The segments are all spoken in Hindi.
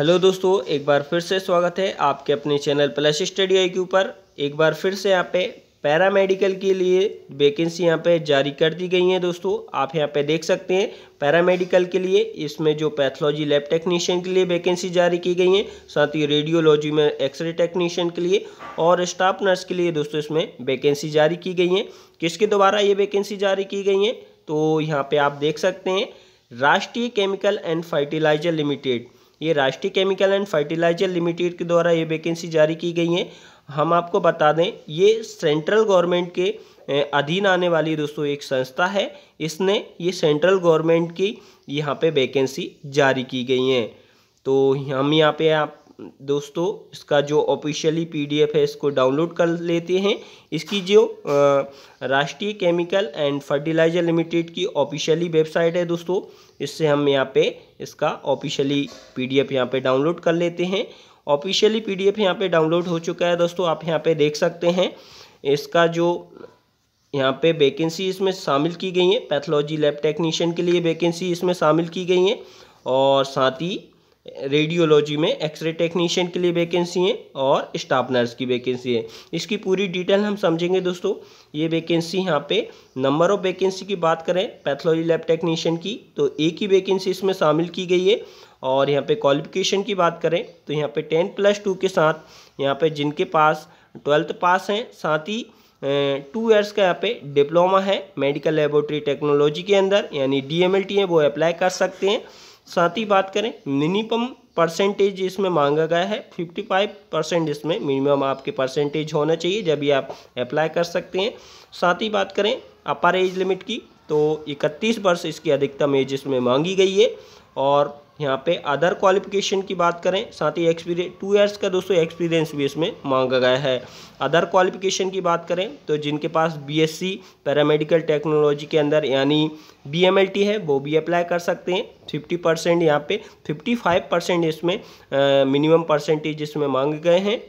हेलो दोस्तों एक बार फिर से स्वागत है आपके अपने चैनल प्लस स्टडी आई के ऊपर एक बार फिर से यहाँ पे पैरा मेडिकल के लिए वैकेंसी यहाँ पे जारी कर दी गई है दोस्तों आप यहाँ पे देख सकते हैं पैरा मेडिकल के लिए इसमें जो पैथोलॉजी लैब टेक्नीशियन के लिए वैकेंसी जारी की गई है साथ ही रेडियोलॉजी में एक्सरे टेक्नीशियन के लिए और स्टाफ नर्स के लिए दोस्तों इसमें वैकेंसी जारी की गई है किसके द्वारा ये वैकेंसी जारी की गई है तो यहाँ पर आप देख सकते हैं राष्ट्रीय केमिकल एंड फर्टिलाइजर लिमिटेड ये राष्ट्रीय केमिकल एंड फर्टिलाइजर लिमिटेड के द्वारा ये वैकेंसी जारी की गई है हम आपको बता दें ये सेंट्रल गवर्नमेंट के अधीन आने वाली दोस्तों एक संस्था है इसने ये सेंट्रल गवर्नमेंट की यहाँ पे वैकेंसी जारी की गई है तो हम यहाँ पे आप दोस्तों इसका जो ऑफिशियली पीडीएफ है इसको डाउनलोड कर लेते हैं इसकी जो Rashtriya chemical and fertiliser limited की ऑफिशियली वेबसाइट है दोस्तों इससे हम यहाँ पे इसका ऑफिशियली पीडीएफ यहाँ पे डाउनलोड कर लेते हैं ऑफिशियली पीडीएफ यहाँ पर डाउनलोड हो चुका है दोस्तों आप यहाँ पर देख सकते हैं इसका जो यहाँ पर वेकेंसी इसमें शामिल की गई है पैथोलॉजी लैब टेक्नीशियन के लिए वेकेंसी इसमें शामिल की गई है और साथ ही रेडियोलॉजी में एक्सरे टेक्नीशियन के लिए वैकेंसी है और स्टाफ नर्स की वैकेंसी है इसकी पूरी डिटेल हम समझेंगे दोस्तों ये वैकेंसी यहाँ पे नंबर ऑफ वैकेंसी की बात करें पैथोलॉजी लैब टेक्नीशियन की तो एक ही वैकेंसी इसमें शामिल की गई है और यहाँ पे क्वालिफिकेशन की बात करें तो यहाँ पे टेन प्लस टू के साथ यहाँ पे जिनके पास ट्वेल्थ पास हैं साथ ही टू ईयर्स का यहाँ पे डिप्लोमा है मेडिकल लेबोरेटरी टेक्नोलॉजी के अंदर यानी डी है वो अप्लाई कर सकते हैं साथ ही बात करें मिनिमम परसेंटेज इसमें मांगा गया है 55 परसेंट इसमें मिनिमम आपके परसेंटेज होना चाहिए जब भी आप अप्लाई कर सकते हैं साथ ही बात करें अपर एज लिमिट की तो 31 वर्ष इसकी अधिकतम एज इसमें मांगी गई है और यहाँ पे अदर क्वालिफिकेशन की बात करें साथ ही एक्सपीरियंस टू ईयर्स का दोस्तों एक्सपीरियंस भी इसमें मांगा गया है अदर क्वालिफिकेशन की बात करें तो जिनके पास बीएससी पैरामेडिकल टेक्नोलॉजी के अंदर यानी बीएमएलटी है वो भी अप्लाई कर सकते हैं फिफ्टी परसेंट यहाँ पे फिफ्टी फाइव परसेंट इसमें मिनिमम परसेंटेज इसमें मांगे गए हैं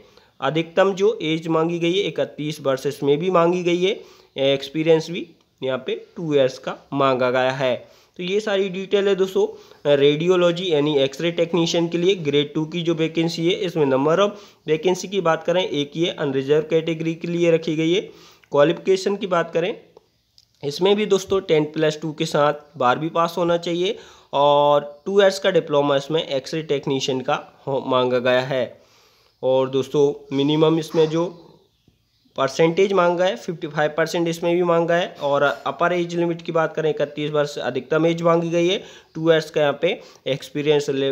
अधिकतम जो एज मांगी गई है इकतीस वर्ष इसमें भी मांगी गई है एक्सपीरियंस भी यहाँ पर टू ईयर्स का मांगा गया है तो ये सारी डिटेल है दोस्तों रेडियोलॉजी यानी एक्सरे टेक्नीशियन के लिए ग्रेड टू की जो वैकेंसी है इसमें नंबर ऑफ वैकेंसी की बात करें एक ये अनरिजर्व कैटेगरी के लिए रखी गई है क्वालिफिकेशन की बात करें इसमें भी दोस्तों टेंथ प्लस टू के साथ बारहवीं पास होना चाहिए और टू ईयर्स का डिप्लोमा इसमें एक्सरे टेक्नीशियन का मांगा गया है और दोस्तों मिनिमम इसमें जो परसेंटेज मांगा है फिफ्टी फाइव परसेंट इसमें भी मांगा है और अपर एज लिमिट की बात करें इकतीस वर्ष अधिकतम एज मांगी गई है टू ईयर्स का यहाँ पे एक्सपीरियंस ले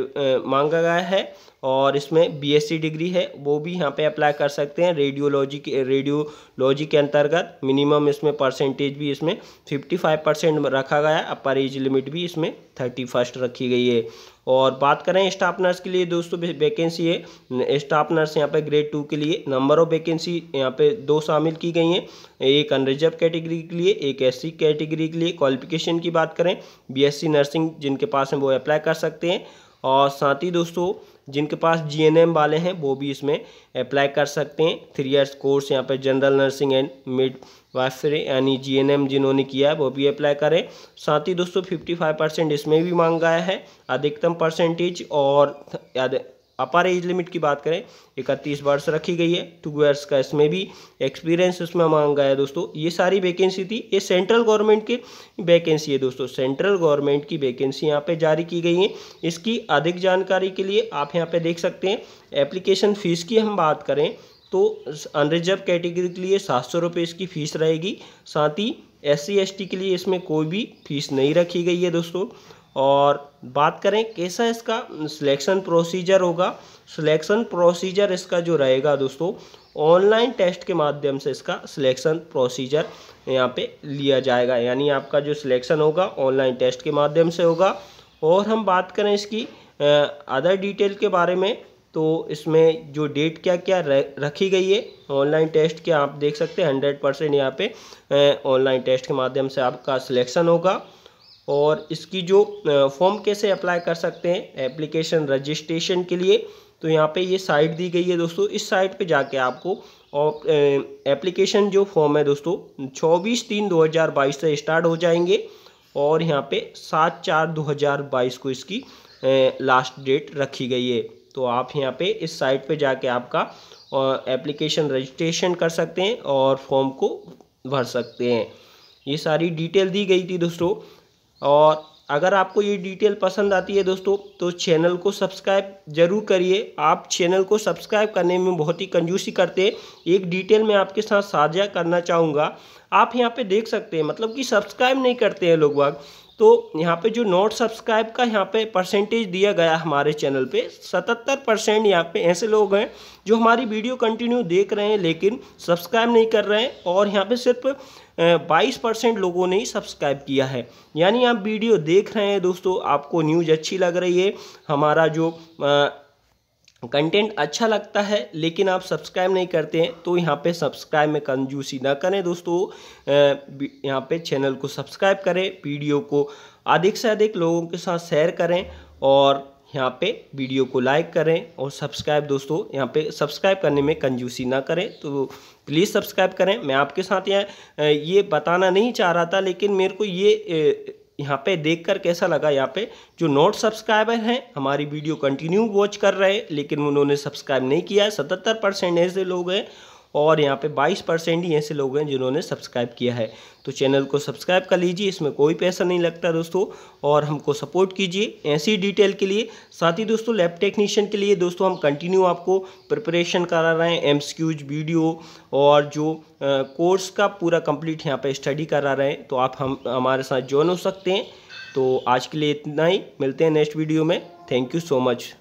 मांगा गया है और इसमें बीएससी डिग्री है वो भी यहाँ पे अप्लाई कर सकते हैं रेडियोलॉजी के रेडियोलॉजी के अंतर्गत मिनिमम इसमें परसेंटेज भी इसमें 55 परसेंट रखा गया अपर एज लिमिट भी इसमें थर्टी फर्स्ट रखी गई है और बात करें स्टाफ नर्स के लिए दोस्तों वैकेंसी है स्टाफ नर्स यहाँ पे ग्रेड टू के लिए नंबर ऑफ वैकेंसी यहाँ पे दो शामिल की गई हैं एक अनरिजर्व कैटेगरी के लिए एक एससी कैटेगरी के लिए क्वालिफिकेशन की बात करें बीएससी नर्सिंग जिनके पास हैं वो अप्लाई कर सकते हैं और साथ ही दोस्तों जिनके पास जीएनएम वाले हैं वो भी इसमें अप्लाई कर सकते हैं थ्री ईयर्स कोर्स यहाँ पे general nursing and midwifery यानी जीएनएम जिन्होंने किया है वो भी अप्लाई करें साथ ही दोस्तों 55 परसेंट इसमें भी मांगा है अधिकतम परसेंटेज और अपार एज लिमिट की बात करें इकतीस वर्ष रखी गई है टू ईयर्स का इसमें भी एक्सपीरियंस इसमें मांगा है दोस्तों ये सारी वैकेंसी थी ये सेंट्रल गवर्नमेंट की वैकेंसी है दोस्तों सेंट्रल गवर्नमेंट की वैकेंसी यहाँ पे जारी की गई है इसकी अधिक जानकारी के लिए आप यहाँ पे देख सकते हैं एप्लीकेशन फ़ीस की हम बात करें तो अनरिजर्व कैटेगरी के लिए सात सौ रुपये इसकी फ़ीस रहेगी साथ ही एस सी के लिए इसमें कोई भी फीस नहीं रखी गई है दोस्तों और बात करें कैसा इसका सिलेक्शन प्रोसीजर होगा सिलेक्शन प्रोसीजर इसका जो रहेगा दोस्तों ऑनलाइन टेस्ट के माध्यम से इसका सिलेक्शन प्रोसीजर यहाँ पे लिया जाएगा यानी आपका जो सिलेक्शन होगा ऑनलाइन टेस्ट के माध्यम से होगा और हम बात करें इसकी अदर डिटेल के बारे में तो इसमें जो डेट क्या क्या रखी गई है ऑनलाइन टेस्ट के आप देख सकते हैं हंड्रेड परसेंट यहाँ पे ऑनलाइन टेस्ट के माध्यम से आपका सिलेक्शन होगा और इसकी जो फॉर्म कैसे अप्लाई कर सकते हैं एप्लीकेशन रजिस्ट्रेशन के लिए तो यहाँ पे ये साइट दी गई है दोस्तों इस साइट पे जाके आपको और एप्लीकेशन जो फॉर्म है दोस्तों चौबीस तीन दो हज़ार बाईस से स्टार्ट हो जाएंगे और यहाँ पे सात चार दो हज़ार बाईस को इसकी लास्ट डेट रखी गई है तो आप यहाँ पे इस साइट पे जाके आपका एप्लीकेशन रजिस्ट्रेशन कर सकते हैं और फॉर्म को भर सकते हैं ये सारी डिटेल दी गई थी दोस्तों और अगर आपको ये डिटेल पसंद आती है दोस्तों तो चैनल को सब्सक्राइब जरूर करिए आप चैनल को सब्सक्राइब करने में बहुत ही कंजूसी करते हैं एक डिटेल मैं आपके साथ साझा करना चाहूँगा आप यहाँ पे देख सकते हैं मतलब कि सब्सक्राइब नहीं करते हैं लोग बाग तो यहाँ पे जो नॉट सब्सक्राइब का यहाँ पे परसेंटेज दिया गया हमारे चैनल पे 77 परसेंट यहाँ पे ऐसे लोग हैं जो हमारी वीडियो कंटिन्यू देख रहे हैं लेकिन सब्सक्राइब नहीं कर रहे हैं और यहाँ पे सिर्फ बाईस परसेंट लोगों ने ही सब्सक्राइब किया है यानी आप वीडियो देख रहे हैं दोस्तों आपको न्यूज़ अच्छी लग रही है हमारा जो कंटेंट अच्छा लगता है लेकिन आप सब्सक्राइब नहीं करते हैं तो यहाँ पे सब्सक्राइब में कंजूसी ना करें दोस्तों यहाँ पे चैनल को सब्सक्राइब करें वीडियो को अधिक से अधिक लोगों के साथ शेयर करें और यहाँ पे वीडियो को लाइक करें और सब्सक्राइब दोस्तों यहाँ पे सब्सक्राइब करने में कंजूसी ना करें तो प्लीज़ सब्सक्राइब करें मैं आपके साथ यहाँ ये बताना नहीं चाह रहा था लेकिन मेरे को ये यहाँ पे देखकर कैसा लगा यहाँ पे जो नॉट सब्सक्राइबर हैं हमारी वीडियो कंटिन्यू वॉच कर रहे हैं लेकिन उन्होंने सब्सक्राइब नहीं किया सतहत्तर परसेंट ऐसे लोग हैं और यहाँ पे 22 परसेंट ही ऐसे लोग हैं जिन्होंने सब्सक्राइब किया है तो चैनल को सब्सक्राइब कर लीजिए इसमें कोई पैसा नहीं लगता दोस्तों और हमको सपोर्ट कीजिए ऐसी डिटेल के लिए साथ ही दोस्तों लैब टेक्नीशियन के लिए दोस्तों हम कंटिन्यू आपको प्रिपरेशन करा रहे हैं एम्सक्यूज वीडियो और जो कोर्स का पूरा कंप्लीट यहाँ पर स्टडी करा रहे हैं तो आप हम हमारे साथ ज्वाइन हो सकते हैं तो आज के लिए इतना ही मिलते हैं नेक्स्ट वीडियो में थैंक यू सो मच